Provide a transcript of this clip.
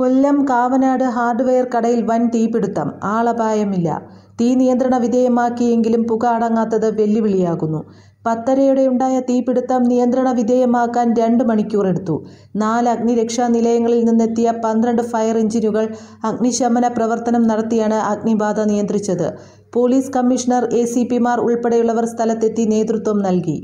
കൊല്ലം Kavanad hardware കടയിൽ വൻ തീപിടുത്തം ആളപായമില്ല തീ നിയന്ത്രണ വിധേയമാക്കിയെങ്കിലും പുക അടങ്ങാത്തത് വെല്ലുവിളിയാകുന്നു പത്തരയുടെ ഉണ്ടായ തീപിടുത്തം നിയന്ത്രണ വിധേയമാക്കാൻ രണ്ട് മണിക്കൂർ എടുത്തു നാല് അഗ്നിരക്ഷാ നിലയങ്ങളിൽ നിന്നെത്തിയ പന്ത്രണ്ട് ഫയർ എഞ്ചിനുകൾ അഗ്നിശമന പ്രവർത്തനം നടത്തിയാണ് അഗ്നിബാധ നിയന്ത്രിച്ചത് പോലീസ് കമ്മീഷണർ എ സി പിമാർ ഉൾപ്പെടെയുള്ളവർ സ്ഥലത്തെത്തി നേതൃത്വം നൽകി